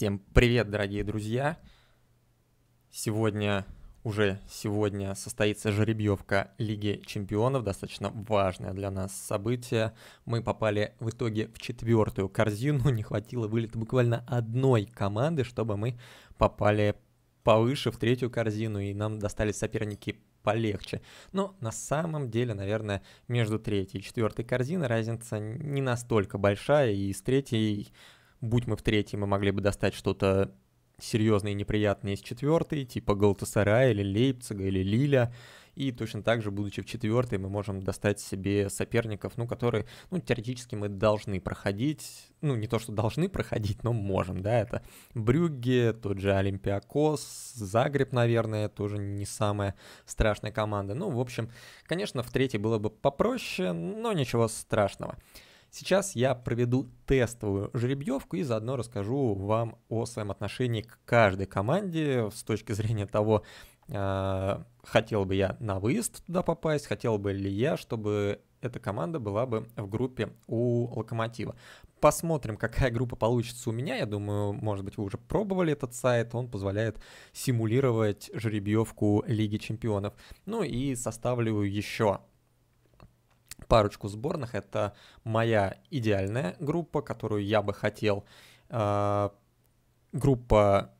Всем привет, дорогие друзья! Сегодня, уже сегодня состоится жеребьевка Лиги Чемпионов, достаточно важное для нас событие. Мы попали в итоге в четвертую корзину, не хватило вылета буквально одной команды, чтобы мы попали повыше в третью корзину, и нам достались соперники полегче. Но на самом деле, наверное, между третьей и четвертой корзиной разница не настолько большая, и с третьей будь мы в третьей, мы могли бы достать что-то серьезное и неприятное из четвертой, типа Галтасара или Лейпцига или Лиля. И точно так же, будучи в четвертой, мы можем достать себе соперников, ну, которые, ну, теоретически мы должны проходить, ну, не то, что должны проходить, но можем, да, это Брюгге, тот же Олимпиакос, Загреб, наверное, тоже не самая страшная команда. Ну, в общем, конечно, в третьей было бы попроще, но ничего страшного. Сейчас я проведу тестовую жеребьевку и заодно расскажу вам о своем отношении к каждой команде с точки зрения того, а, хотел бы я на выезд туда попасть, хотел бы ли я, чтобы эта команда была бы в группе у Локомотива. Посмотрим, какая группа получится у меня. Я думаю, может быть, вы уже пробовали этот сайт. Он позволяет симулировать жеребьевку Лиги Чемпионов. Ну и составлю еще парочку сборных. Это моя идеальная группа, которую я бы хотел. А, группа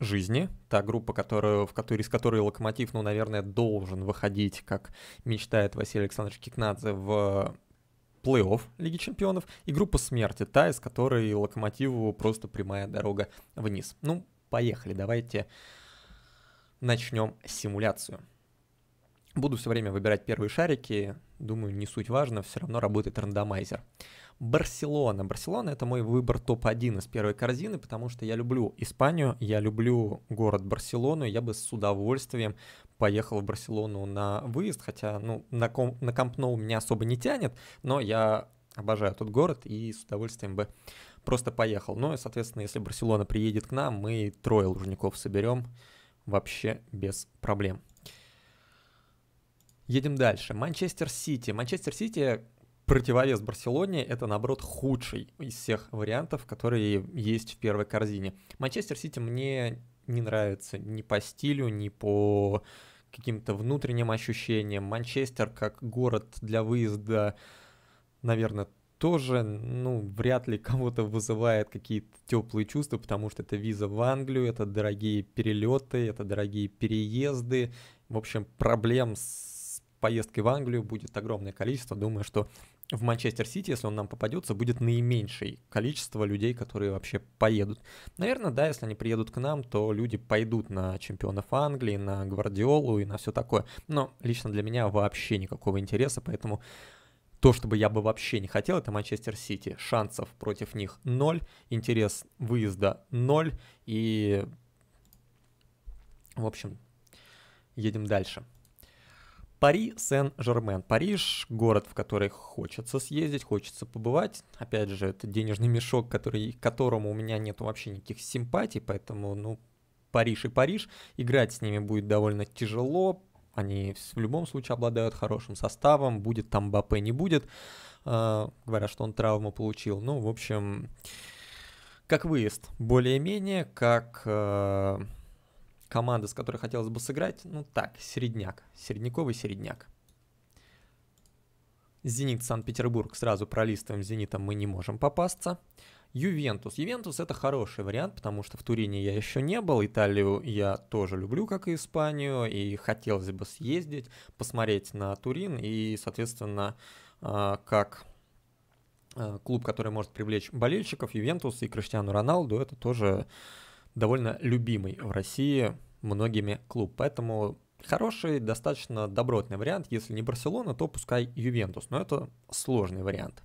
жизни, та группа, которую, в которой, из которой «Локомотив», ну, наверное, должен выходить, как мечтает Василий Александрович Кикнадзе, в плей-офф Лиги Чемпионов, и группа смерти, та, из которой «Локомотиву» просто прямая дорога вниз. Ну, поехали, давайте начнем симуляцию. Буду все время выбирать первые шарики, думаю, не суть важно, все равно работает рандомайзер. Барселона. Барселона — это мой выбор топ-1 из первой корзины, потому что я люблю Испанию, я люблю город Барселону, я бы с удовольствием поехал в Барселону на выезд, хотя, ну, на, ком, на Кампноу меня особо не тянет, но я обожаю тот город и с удовольствием бы просто поехал. Ну и, соответственно, если Барселона приедет к нам, мы трое лужников соберем вообще без проблем. Едем дальше. Манчестер Сити. Манчестер Сити противовес Барселоне это, наоборот, худший из всех вариантов, которые есть в первой корзине. Манчестер Сити мне не нравится ни по стилю, ни по каким-то внутренним ощущениям. Манчестер как город для выезда, наверное, тоже, ну, вряд ли кого-то вызывает какие-то теплые чувства, потому что это виза в Англию, это дорогие перелеты, это дорогие переезды. В общем, проблем с поездкой в Англию будет огромное количество. Думаю, что в Манчестер Сити, если он нам попадется, будет наименьшее количество людей, которые вообще поедут. Наверное, да, если они приедут к нам, то люди пойдут на чемпионов Англии, на Гвардиолу и на все такое. Но лично для меня вообще никакого интереса, поэтому то, что бы я бы вообще не хотел, это Манчестер Сити. Шансов против них ноль, интерес выезда ноль и... В общем, едем дальше. Пари Сен-Жермен. Париж — город, в который хочется съездить, хочется побывать. Опять же, это денежный мешок, который, которому у меня нет вообще никаких симпатий, поэтому, ну, Париж и Париж. Играть с ними будет довольно тяжело. Они в любом случае обладают хорошим составом. Будет там Бапе, не будет. А, говорят, что он травму получил. Ну, в общем, как выезд. Более-менее, как... Э, команда, с которой хотелось бы сыграть, ну так, середняк, середняковый середняк. Зенит Санкт-Петербург сразу пролистываем Зенитом мы не можем попасться. Ювентус. Ювентус это хороший вариант, потому что в Турине я еще не был, Италию я тоже люблю, как и Испанию, и хотелось бы съездить, посмотреть на Турин и, соответственно, а, как а, клуб, который может привлечь болельщиков, Ювентус и Криштиану Роналду, это тоже довольно любимый в России многими клуб, поэтому хороший, достаточно добротный вариант. Если не Барселона, то пускай Ювентус, но это сложный вариант.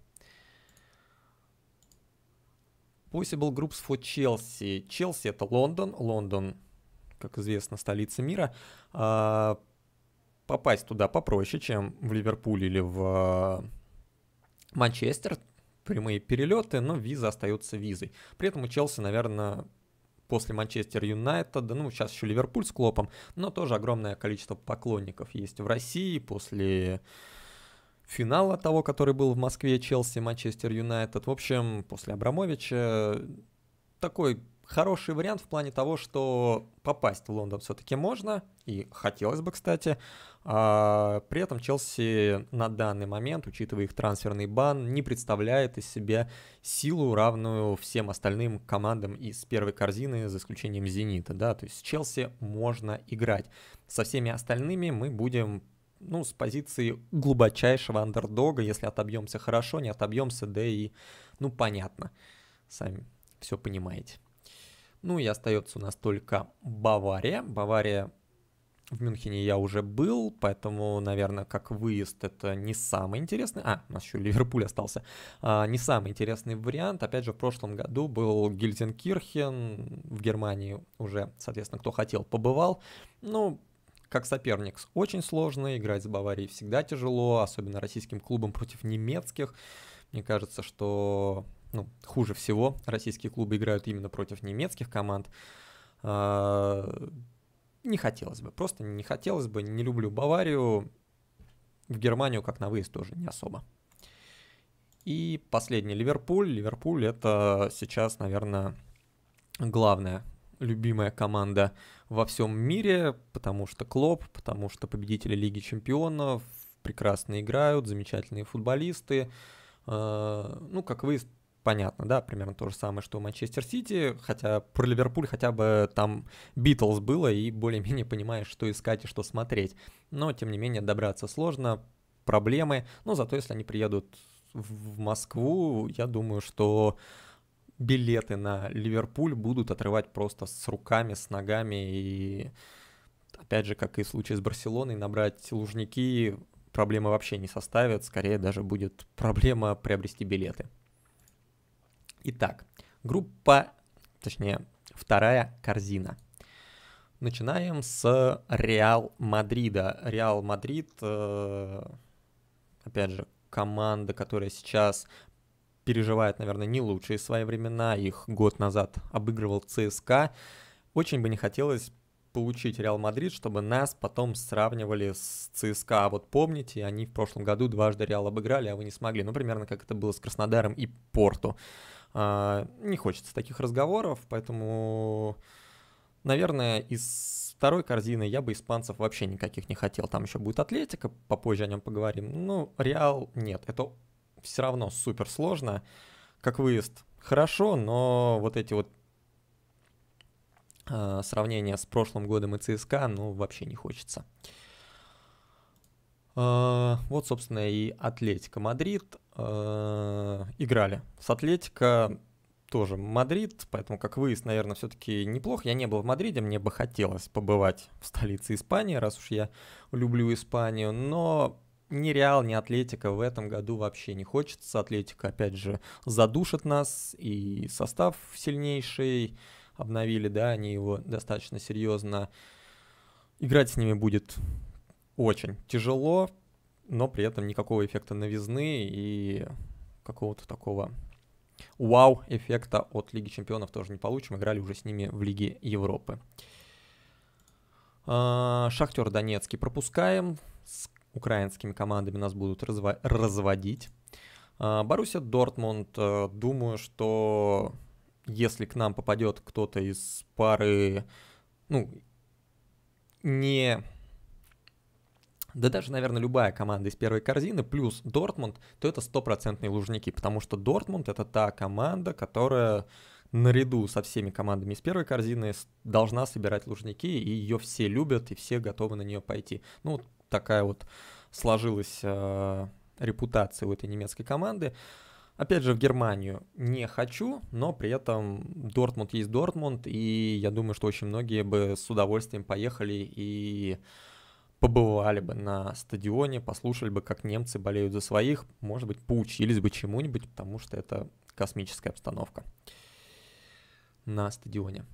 Possible Groups for Chelsea. Челси это Лондон. Лондон, как известно, столица мира. А, попасть туда попроще, чем в Ливерпуль или в а, Манчестер. Прямые перелеты, но виза остается визой. При этом у Челси, наверное, после Манчестер Юнайтед, ну, сейчас еще Ливерпуль с Клопом, но тоже огромное количество поклонников есть в России после финала того, который был в Москве, Челси, Манчестер Юнайтед. В общем, после Абрамовича такой хороший вариант в плане того, что попасть в Лондон все-таки можно, и хотелось бы, кстати. А, при этом Челси на данный момент, учитывая их трансферный бан, не представляет из себя силу, равную всем остальным командам из первой корзины, за исключением «Зенита». Да? То есть с Челси можно играть. Со всеми остальными мы будем ну, с позиции глубочайшего андердога, если отобьемся хорошо, не отобьемся, да и, ну, понятно, сами все понимаете. Ну и остается у нас только Бавария. Бавария в Мюнхене я уже был, поэтому, наверное, как выезд это не самый интересный. А, у нас еще Ливерпуль остался. А, не самый интересный вариант. Опять же, в прошлом году был Гильзенкирхен. В Германии уже, соответственно, кто хотел, побывал. Ну, как соперник очень сложно, играть с Баварией всегда тяжело, особенно российским клубам против немецких. Мне кажется, что ну, хуже всего российские клубы играют именно против немецких команд. А, не хотелось бы, просто не хотелось бы, не люблю Баварию. В Германию, как на выезд, тоже не особо. И последний Ливерпуль. Ливерпуль это сейчас, наверное, главная любимая команда во всем мире, потому что Клоп, потому что победители Лиги Чемпионов прекрасно играют, замечательные футболисты. А, ну, как выезд, понятно, да, примерно то же самое, что у Манчестер Сити, хотя про Ливерпуль хотя бы там Битлз было и более-менее понимаешь, что искать и что смотреть. Но, тем не менее, добраться сложно, проблемы, но зато если они приедут в Москву, я думаю, что билеты на Ливерпуль будут отрывать просто с руками, с ногами и опять же, как и в случае с Барселоной, набрать лужники проблемы вообще не составят, скорее даже будет проблема приобрести билеты. Итак, группа, точнее, вторая корзина. Начинаем с Реал Мадрида. Реал Мадрид, э, опять же, команда, которая сейчас переживает, наверное, не лучшие свои времена. Их год назад обыгрывал ЦСКА. Очень бы не хотелось получить Реал Мадрид, чтобы нас потом сравнивали с ЦСКА. А вот помните, они в прошлом году дважды Реал обыграли, а вы не смогли. Ну, примерно как это было с Краснодаром и Порту. А, не хочется таких разговоров, поэтому, наверное, из второй корзины я бы испанцев вообще никаких не хотел. Там еще будет Атлетика, попозже о нем поговорим. Ну, Реал нет, это все равно супер сложно. Как выезд хорошо, но вот эти вот а, сравнения с прошлым годом и ЦСКА, ну, вообще не хочется. А, вот, собственно, и Атлетика Мадрид а, играли. С Атлетика тоже Мадрид, поэтому как выезд, наверное, все-таки неплохо. Я не был в Мадриде, мне бы хотелось побывать в столице Испании, раз уж я люблю Испанию, но ни Реал, ни Атлетика в этом году вообще не хочется. Атлетика, опять же, задушит нас, и состав сильнейший обновили, да, они его достаточно серьезно. Играть с ними будет очень тяжело, но при этом никакого эффекта новизны и какого-то такого вау-эффекта от Лиги Чемпионов тоже не получим. Играли уже с ними в Лиге Европы. А, Шахтер Донецкий пропускаем. С украинскими командами нас будут разво- разводить. А, Боруссия Дортмунд, э, думаю, что если к нам попадет кто-то из пары, ну, не да даже, наверное, любая команда из первой корзины, плюс Дортмунд, то это стопроцентные лужники, потому что Дортмунд — это та команда, которая наряду со всеми командами из первой корзины должна собирать лужники, и ее все любят, и все готовы на нее пойти. Ну, такая вот сложилась э, репутация у этой немецкой команды. Опять же, в Германию не хочу, но при этом Дортмунд есть Дортмунд, и я думаю, что очень многие бы с удовольствием поехали и побывали бы на стадионе, послушали бы, как немцы болеют за своих, может быть, поучились бы чему-нибудь, потому что это космическая обстановка на стадионе.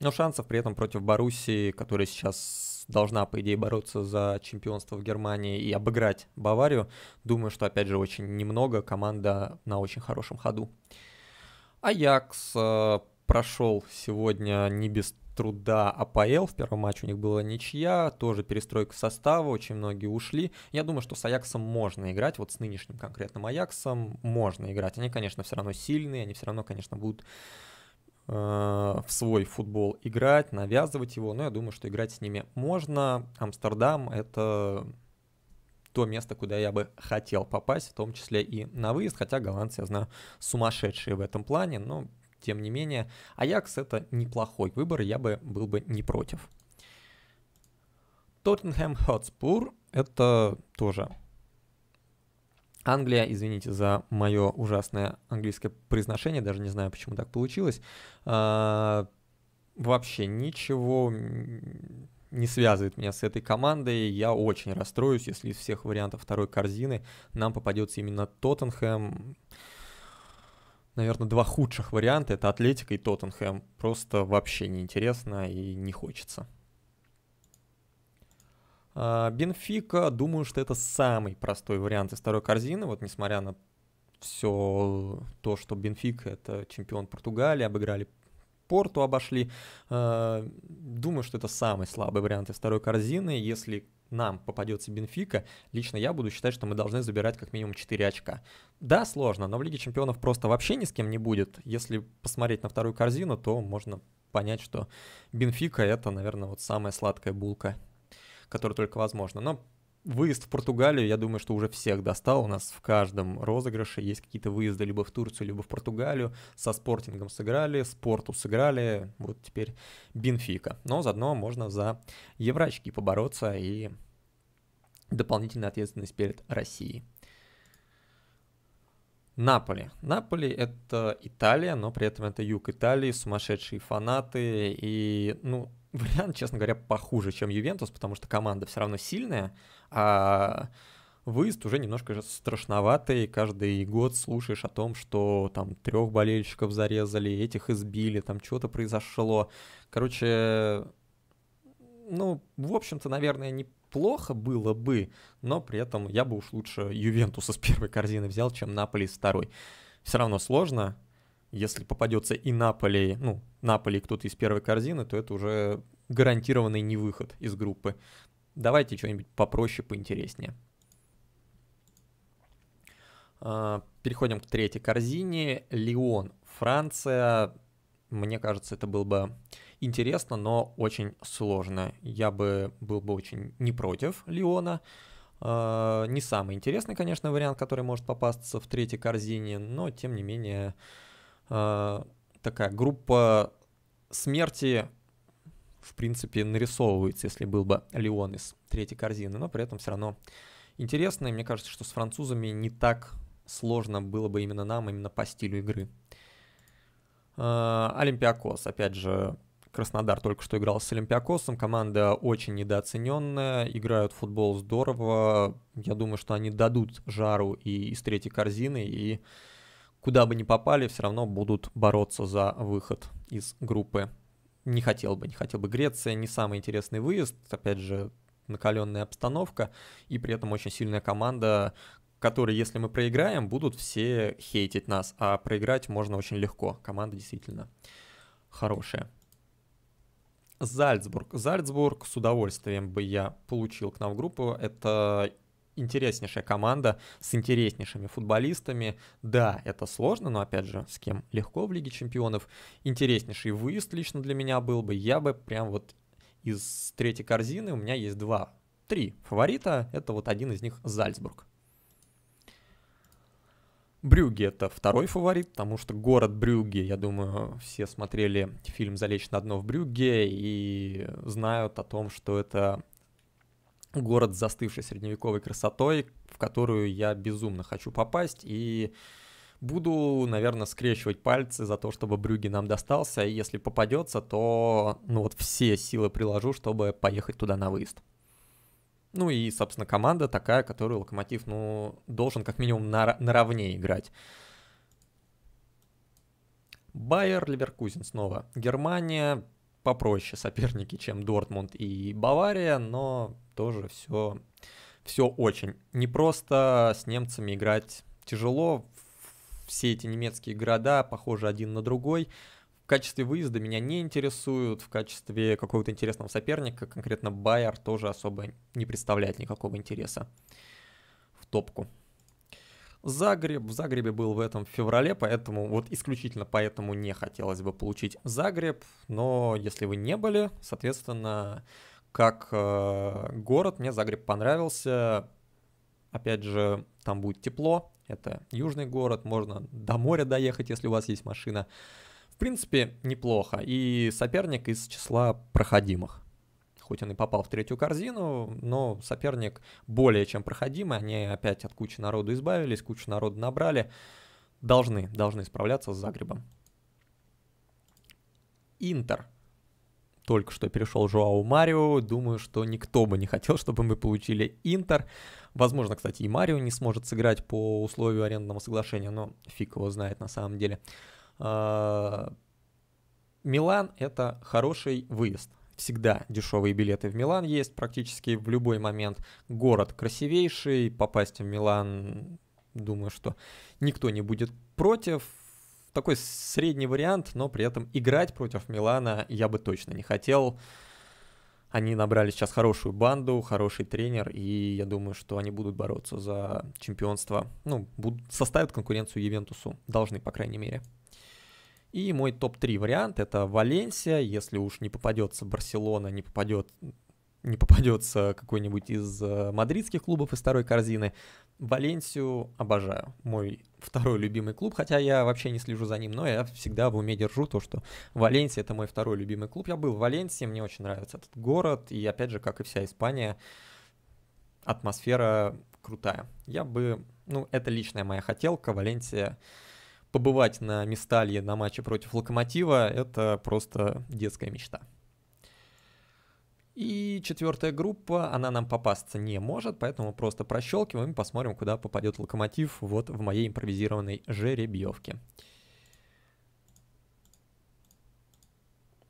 Но шансов при этом против Боруссии, которая сейчас должна, по идее, бороться за чемпионство в Германии и обыграть Баварию, думаю, что, опять же, очень немного. Команда на очень хорошем ходу. Аякс э, прошел сегодня не без труда АПЛ. В первом матче у них была ничья, тоже перестройка состава, очень многие ушли. Я думаю, что с Аяксом можно играть, вот с нынешним конкретным Аяксом можно играть. Они, конечно, все равно сильные, они все равно, конечно, будут э, в свой футбол играть, навязывать его, но я думаю, что играть с ними можно. Амстердам — это то место, куда я бы хотел попасть, в том числе и на выезд, хотя голландцы, я знаю, сумасшедшие в этом плане, но тем не менее, Аякс это неплохой выбор, я бы был бы не против. Тоттенхэм Хотспур это тоже Англия, извините за мое ужасное английское произношение, даже не знаю, почему так получилось. А, вообще ничего не связывает меня с этой командой. Я очень расстроюсь, если из всех вариантов второй корзины нам попадется именно Тоттенхэм наверное, два худших варианта — это Атлетика и Тоттенхэм. Просто вообще неинтересно и не хочется. А, Бенфика, думаю, что это самый простой вариант из второй корзины, вот несмотря на все то, что Бенфика — это чемпион Португалии, обыграли Порту, обошли. А, думаю, что это самый слабый вариант из второй корзины. Если нам попадется Бенфика, лично я буду считать, что мы должны забирать как минимум 4 очка. Да, сложно, но в Лиге Чемпионов просто вообще ни с кем не будет. Если посмотреть на вторую корзину, то можно понять, что Бенфика — это, наверное, вот самая сладкая булка, которая только возможна. Но Выезд в Португалию, я думаю, что уже всех достал. У нас в каждом розыгрыше есть какие-то выезды либо в Турцию, либо в Португалию. Со спортингом сыграли, спорту сыграли, вот теперь Бенфика. Но заодно можно за еврачки побороться и дополнительная ответственность перед Россией. Наполи. Наполи — это Италия, но при этом это юг Италии, сумасшедшие фанаты и, ну, вариант, честно говоря, похуже, чем Ювентус, потому что команда все равно сильная, а выезд уже немножко страшноватый. Каждый год слушаешь о том, что там трех болельщиков зарезали, этих избили, там что-то произошло. Короче, ну, в общем-то, наверное, не плохо было бы, но при этом я бы уж лучше Ювентуса с первой корзины взял, чем Наполи с второй. Все равно сложно. Если попадется и Наполи, ну, Наполи кто-то из первой корзины, то это уже гарантированный невыход из группы. Давайте что-нибудь попроще, поинтереснее. А, переходим к третьей корзине. Лион, Франция. Мне кажется, это был бы интересно, но очень сложно. Я бы был бы очень не против Леона. А, не самый интересный, конечно, вариант, который может попасться в третьей корзине, но тем не менее а, такая группа смерти в принципе нарисовывается, если был бы Леон из третьей корзины, но при этом все равно интересно, и мне кажется, что с французами не так сложно было бы именно нам, именно по стилю игры. А, Олимпиакос, опять же, Краснодар только что играл с Олимпиакосом. Команда очень недооцененная, играют футбол здорово. Я думаю, что они дадут жару и из третьей корзины, и куда бы ни попали, все равно будут бороться за выход из группы. Не хотел бы, не хотел бы. Греция не самый интересный выезд, опять же, накаленная обстановка, и при этом очень сильная команда, которые, если мы проиграем, будут все хейтить нас, а проиграть можно очень легко. Команда действительно хорошая. Зальцбург. Зальцбург с удовольствием бы я получил к нам в группу. Это интереснейшая команда с интереснейшими футболистами. Да, это сложно, но опять же, с кем легко в Лиге Чемпионов. Интереснейший выезд лично для меня был бы. Я бы прям вот из третьей корзины у меня есть два, три фаворита. Это вот один из них Зальцбург. Брюги это второй фаворит, потому что город Брюги, я думаю, все смотрели фильм «Залечь на дно в Брюге» и знают о том, что это город с застывшей средневековой красотой, в которую я безумно хочу попасть, и буду, наверное, скрещивать пальцы за то, чтобы Брюги нам достался, и если попадется, то ну вот все силы приложу, чтобы поехать туда на выезд. Ну и, собственно, команда такая, которую Локомотив, ну, должен как минимум на, наравне играть. Байер, Ливеркузен снова. Германия попроще соперники, чем Дортмунд и Бавария, но тоже все, все очень. Не просто с немцами играть тяжело. Все эти немецкие города похожи один на другой качестве выезда меня не интересуют, в качестве какого-то интересного соперника, конкретно Байер тоже особо не представляет никакого интереса в топку. Загреб. В Загребе был в этом феврале, поэтому вот исключительно поэтому не хотелось бы получить Загреб. Но если вы не были, соответственно, как э, город мне Загреб понравился. Опять же, там будет тепло. Это южный город, можно до моря доехать, если у вас есть машина принципе, неплохо. И соперник из числа проходимых. Хоть он и попал в третью корзину, но соперник более чем проходимый. Они опять от кучи народу избавились, кучу народу набрали. Должны, должны справляться с Загребом. Интер. Только что перешел Жоау Марио. Думаю, что никто бы не хотел, чтобы мы получили Интер. Возможно, кстати, и Марио не сможет сыграть по условию арендного соглашения, но фиг его знает на самом деле. А, Милан – это хороший выезд. Всегда дешевые билеты в Милан есть практически в любой момент. Город красивейший, попасть в Милан, думаю, что никто не будет против. Такой средний вариант, но при этом играть против Милана я бы точно не хотел. Они набрали сейчас хорошую банду, хороший тренер, и я думаю, что они будут бороться за чемпионство. Ну, будут, составят конкуренцию Ювентусу. Должны, по крайней мере. И мой топ-3 вариант это Валенсия, если уж не попадется Барселона, не попадет не попадется какой-нибудь из э, мадридских клубов из второй корзины. Валенсию обожаю. Мой второй любимый клуб, хотя я вообще не слежу за ним, но я всегда в уме держу то, что Валенсия — это мой второй любимый клуб. Я был в Валенсии, мне очень нравится этот город, и опять же, как и вся Испания, атмосфера крутая. Я бы... Ну, это личная моя хотелка, Валенсия — побывать на Месталье на матче против Локомотива – это просто детская мечта. И четвертая группа, она нам попасться не может, поэтому просто прощелкиваем и посмотрим, куда попадет Локомотив вот в моей импровизированной жеребьевке.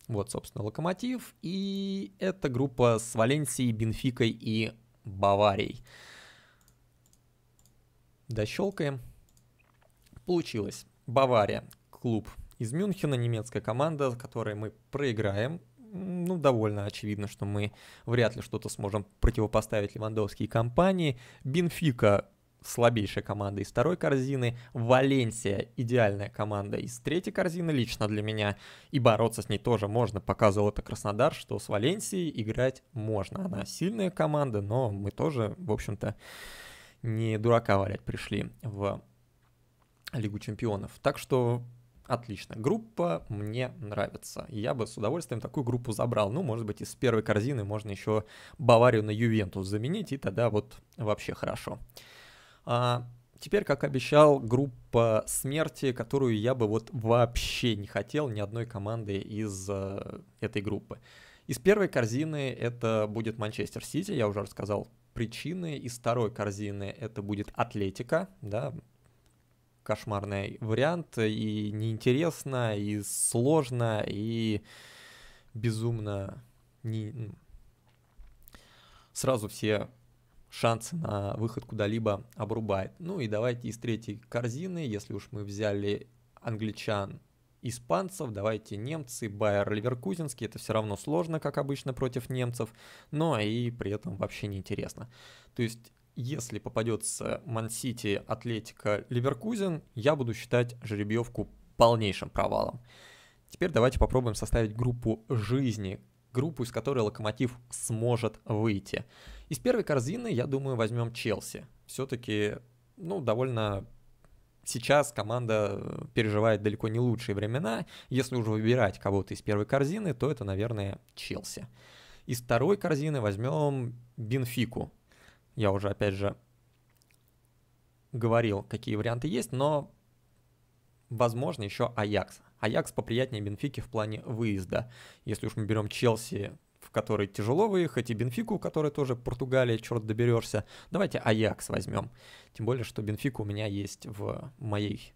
Вот, собственно, Локомотив. И это группа с Валенсией, Бенфикой и Баварией. Дощелкаем. Получилось. Бавария, клуб из Мюнхена, немецкая команда, которой мы проиграем. Ну, довольно очевидно, что мы вряд ли что-то сможем противопоставить Левандовские компании. Бенфика слабейшая команда из второй корзины, Валенсия идеальная команда из третьей корзины лично для меня, и бороться с ней тоже можно, показывал это Краснодар, что с Валенсией играть можно. Она сильная команда, но мы тоже, в общем-то, не дурака валять пришли в Лигу чемпионов. Так что отлично. Группа мне нравится. Я бы с удовольствием такую группу забрал. Ну, может быть, из первой корзины можно еще Баварию на Ювентус заменить, и тогда вот вообще хорошо. А, теперь, как обещал, группа смерти, которую я бы вот вообще не хотел ни одной команды из э, этой группы. Из первой корзины это будет Манчестер Сити, я уже рассказал причины. Из второй корзины это будет Атлетика, да, кошмарный вариант, и неинтересно, и сложно, и безумно не... Ну, сразу все шансы на выход куда-либо обрубает. Ну и давайте из третьей корзины, если уж мы взяли англичан, испанцев, давайте немцы, Байер, Ливеркузинский, это все равно сложно, как обычно, против немцев, но и при этом вообще неинтересно. То есть если попадется Мансити, Атлетика, Ливеркузен, я буду считать жеребьевку полнейшим провалом. Теперь давайте попробуем составить группу жизни, группу, из которой Локомотив сможет выйти. Из первой корзины, я думаю, возьмем Челси. Все-таки, ну, довольно сейчас команда переживает далеко не лучшие времена. Если уже выбирать кого-то из первой корзины, то это, наверное, Челси. Из второй корзины возьмем Бенфику я уже, опять же, говорил, какие варианты есть, но, возможно, еще Аякс. Аякс поприятнее Бенфики в плане выезда. Если уж мы берем Челси, в которой тяжело выехать, и Бенфику, в которой тоже Португалия, черт доберешься, давайте Аякс возьмем. Тем более, что Бенфика у меня есть в моей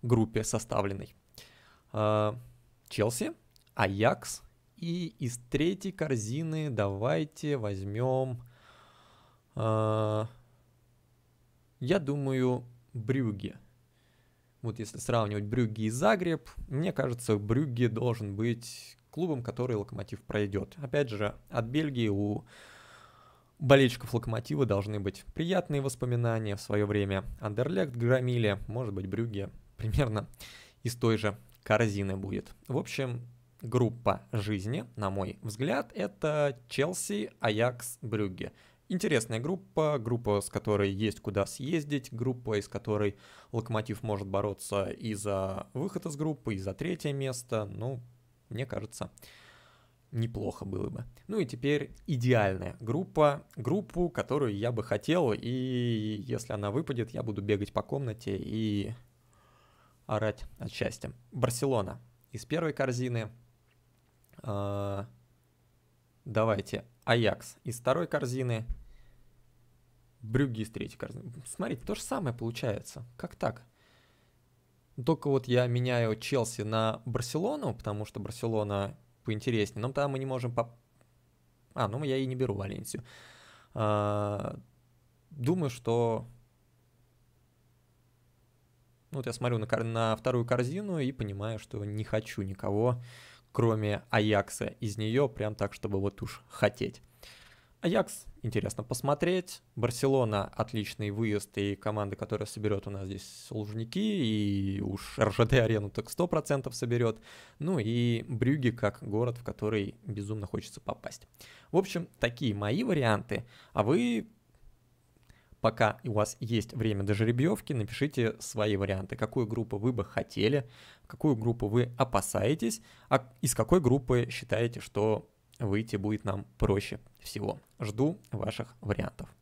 группе составленной. А, Челси, Аякс, и из третьей корзины давайте возьмем а, я думаю, Брюги. Вот если сравнивать Брюги и Загреб, мне кажется, Брюги должен быть клубом, который Локомотив пройдет. Опять же, от Бельгии у болельщиков Локомотива должны быть приятные воспоминания в свое время. Андерлехт громили, может быть, Брюге примерно из той же корзины будет. В общем, группа жизни, на мой взгляд, это Челси, Аякс, Брюгге. Интересная группа, группа, с которой есть куда съездить, группа, из которой Локомотив может бороться и за выход из группы, и за третье место. Ну, мне кажется, неплохо было бы. Ну и теперь идеальная группа, группу, которую я бы хотел, и если она выпадет, я буду бегать по комнате и орать от счастья. Барселона из первой корзины. А, давайте Аякс из второй корзины, Брюги из третьей корзины. Смотрите, то же самое получается. Как так? Только вот я меняю Челси на Барселону, потому что Барселона поинтереснее. Но там мы не можем... по. А, ну я и не беру Валенсию. А, думаю, что... Вот я смотрю на, на вторую корзину и понимаю, что не хочу никого кроме Аякса, из нее прям так, чтобы вот уж хотеть. Аякс интересно посмотреть. Барселона отличный выезд и команда, которая соберет у нас здесь Лужники, и уж РЖД-арену так 100% соберет. Ну и Брюги как город, в который безумно хочется попасть. В общем, такие мои варианты. А вы пока у вас есть время до жеребьевки, напишите свои варианты, какую группу вы бы хотели, какую группу вы опасаетесь, а из какой группы считаете, что выйти будет нам проще всего. Жду ваших вариантов.